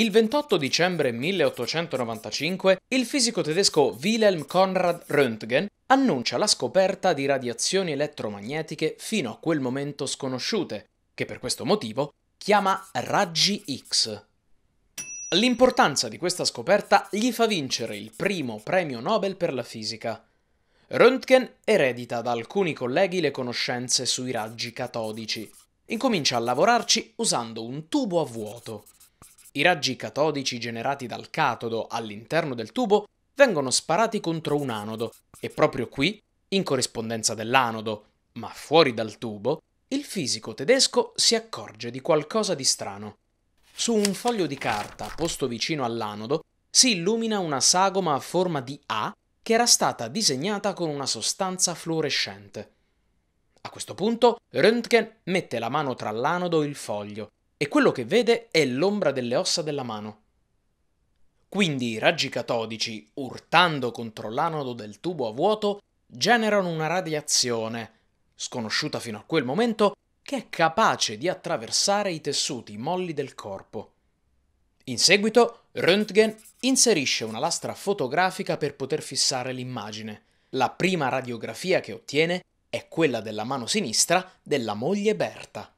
Il 28 dicembre 1895 il fisico tedesco Wilhelm Conrad Röntgen annuncia la scoperta di radiazioni elettromagnetiche fino a quel momento sconosciute, che per questo motivo chiama raggi X. L'importanza di questa scoperta gli fa vincere il primo premio Nobel per la fisica. Röntgen eredita da alcuni colleghi le conoscenze sui raggi catodici. Incomincia a lavorarci usando un tubo a vuoto. I raggi catodici generati dal catodo all'interno del tubo vengono sparati contro un anodo e proprio qui, in corrispondenza dell'anodo, ma fuori dal tubo, il fisico tedesco si accorge di qualcosa di strano. Su un foglio di carta posto vicino all'anodo si illumina una sagoma a forma di A che era stata disegnata con una sostanza fluorescente. A questo punto Röntgen mette la mano tra l'anodo e il foglio e quello che vede è l'ombra delle ossa della mano. Quindi i raggi catodici, urtando contro l'anodo del tubo a vuoto, generano una radiazione, sconosciuta fino a quel momento, che è capace di attraversare i tessuti molli del corpo. In seguito, Röntgen inserisce una lastra fotografica per poter fissare l'immagine. La prima radiografia che ottiene è quella della mano sinistra della moglie Berta.